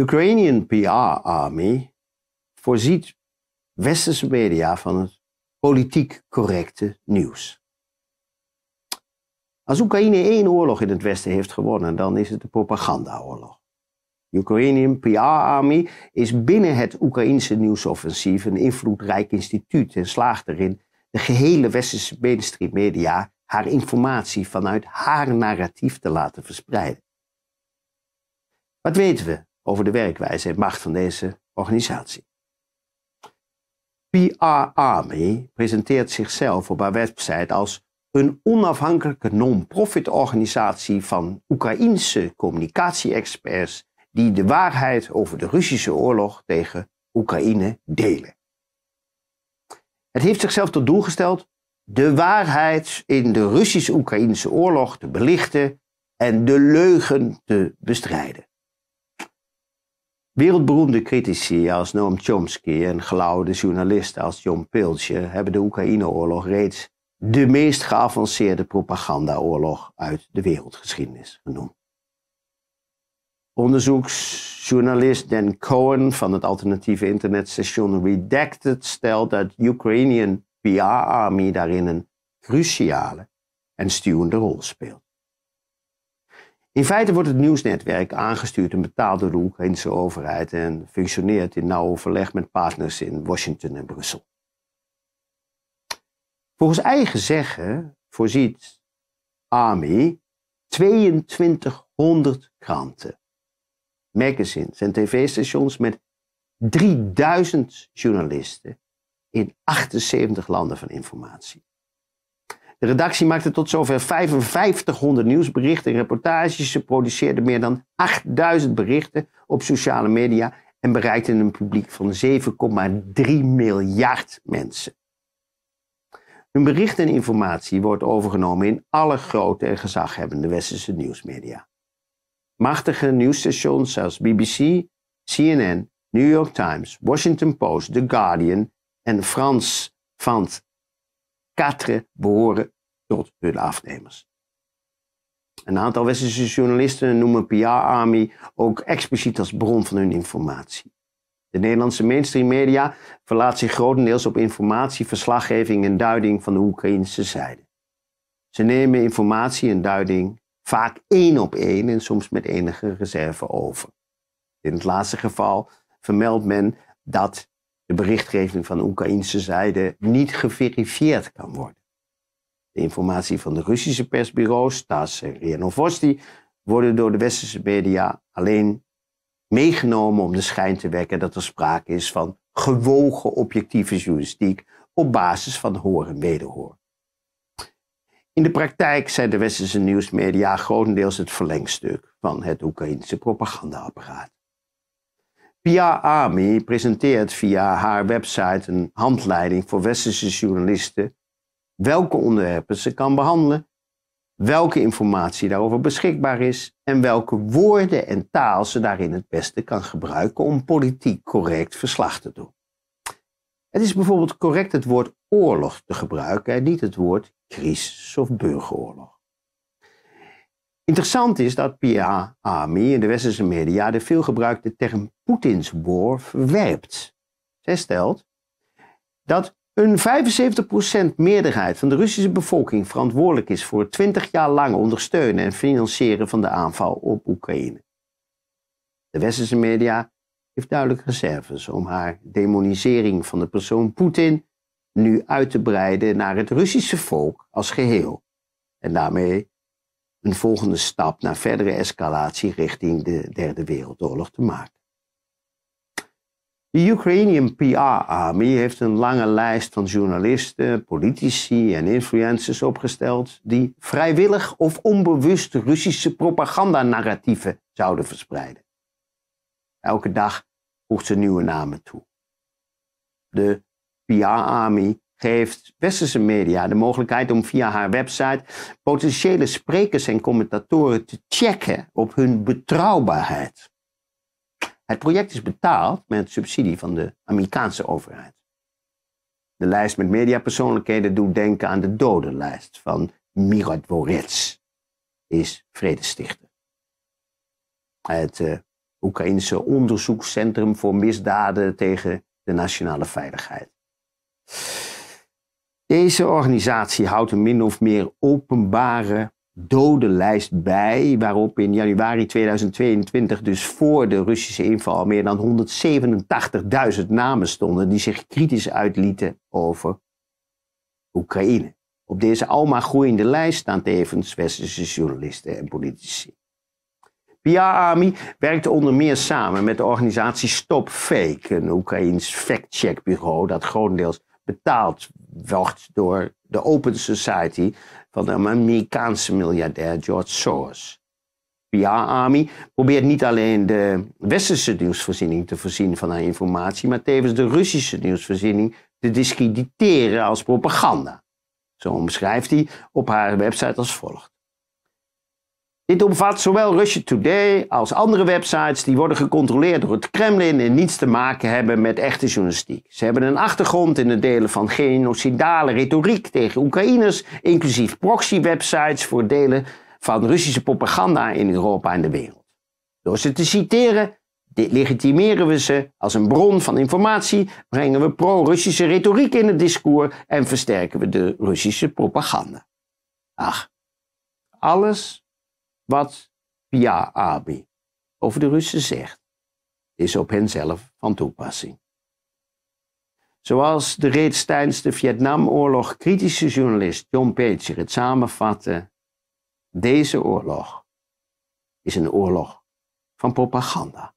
Ukrainian PR Army voorziet westerse media van het politiek correcte nieuws. Als Oekraïne één oorlog in het Westen heeft gewonnen, dan is het de propagandaoorlog. De Ukrainian PR Army is binnen het Oekraïnse nieuwsoffensief een invloedrijk instituut en slaagt erin de gehele westerse mainstream media haar informatie vanuit haar narratief te laten verspreiden. Wat weten we over de werkwijze en macht van deze organisatie. PR Army presenteert zichzelf op haar website als een onafhankelijke non-profit organisatie van Oekraïense communicatie-experts die de waarheid over de Russische oorlog tegen Oekraïne delen. Het heeft zichzelf tot doel gesteld de waarheid in de Russisch-Oekraïnse oorlog te belichten en de leugen te bestrijden. Wereldberoemde critici als Noam Chomsky en gelauwde journalisten als John Piltje eh, hebben de Oekraïneoorlog reeds de meest geavanceerde propagandaoorlog uit de wereldgeschiedenis genoemd. Onderzoeksjournalist Dan Cohen van het alternatieve internetstation Redacted stelt dat Ukrainian PR Army daarin een cruciale en stuwende rol speelt. In feite wordt het nieuwsnetwerk aangestuurd en betaald door de Oekraïnse overheid en functioneert in nauw overleg met partners in Washington en Brussel. Volgens eigen zeggen voorziet AMI 2200 kranten, magazines en tv-stations met 3000 journalisten in 78 landen van informatie. De redactie maakte tot zover 5500 nieuwsberichten en reportages. Ze produceerde meer dan 8000 berichten op sociale media en bereikte een publiek van 7,3 miljard mensen. Hun berichten en informatie wordt overgenomen in alle grote en gezaghebbende westerse nieuwsmedia. Machtige nieuwsstations zoals BBC, CNN, New York Times, Washington Post, The Guardian en Frans van Quatre behoren tot hun afnemers. Een aantal westerse journalisten noemen PR-army ook expliciet als bron van hun informatie. De Nederlandse mainstream media verlaat zich grotendeels op informatie, verslaggeving en duiding van de Oekraïnse zijde. Ze nemen informatie en duiding vaak één op één en soms met enige reserve over. In het laatste geval vermeldt men dat de berichtgeving van de Oekraïnse zijde niet geverifieerd kan worden. De informatie van de Russische persbureaus, Stas en Rianovosti, worden door de westerse media alleen meegenomen om de schijn te wekken dat er sprake is van gewogen objectieve journalistiek op basis van hoor en wederhoor. In de praktijk zijn de westerse nieuwsmedia grotendeels het verlengstuk van het Oekraïnse propagandaapparaat. Pia Ami presenteert via haar website een handleiding voor westerse journalisten welke onderwerpen ze kan behandelen, welke informatie daarover beschikbaar is en welke woorden en taal ze daarin het beste kan gebruiken om politiek correct verslag te doen. Het is bijvoorbeeld correct het woord oorlog te gebruiken en niet het woord crisis of burgeroorlog. Interessant is dat Pierre Ami in de westerse media de veelgebruikte term Poetins war verwerpt. Zij stelt dat een 75% meerderheid van de Russische bevolking verantwoordelijk is voor het 20 jaar lang ondersteunen en financieren van de aanval op Oekraïne. De westerse media heeft duidelijk reserves om haar demonisering van de persoon Poetin nu uit te breiden naar het Russische volk als geheel en daarmee een volgende stap naar verdere escalatie richting de Derde Wereldoorlog te maken. De Ukrainian PR Army heeft een lange lijst van journalisten, politici en influencers opgesteld die vrijwillig of onbewust Russische propagandanarratieven zouden verspreiden. Elke dag voegt ze nieuwe namen toe. De PR Army geeft westerse media de mogelijkheid om via haar website potentiële sprekers en commentatoren te checken op hun betrouwbaarheid. Het project is betaald met subsidie van de Amerikaanse overheid. De lijst met mediapersoonlijkheden doet denken aan de dodenlijst van Mirat Vorets, is vredestichter. Het eh, Oekraïense Oekraïnse onderzoekscentrum voor misdaden tegen de nationale veiligheid. Deze organisatie houdt een min of meer openbare dodenlijst bij, waarop in januari 2022, dus voor de Russische inval, meer dan 187.000 namen stonden die zich kritisch uitlieten over Oekraïne. Op deze almaar groeiende lijst staan tevens westerse journalisten en politici. PR Army werkte onder meer samen met de organisatie Stop Fake, een Oekraïns factcheckbureau dat grotendeels betaald wordt door de Open Society van een Amerikaanse miljardair George Soros. PR Army probeert niet alleen de westerse nieuwsvoorziening te voorzien van haar informatie, maar tevens de Russische nieuwsvoorziening te discrediteren als propaganda. Zo omschrijft hij op haar website als volgt. Dit omvat zowel Russia Today als andere websites die worden gecontroleerd door het Kremlin en niets te maken hebben met echte journalistiek. Ze hebben een achtergrond in het delen van genocidale retoriek tegen Oekraïners, inclusief proxy-websites voor delen van Russische propaganda in Europa en de wereld. Door ze te citeren, legitimeren we ze als een bron van informatie, brengen we pro-Russische retoriek in het discours en versterken we de Russische propaganda. Ach, alles wat Pia Abi over de Russen zegt, is op henzelf van toepassing. Zoals de reeds tijdens de Vietnamoorlog kritische journalist John Pager het samenvatte, deze oorlog is een oorlog van propaganda.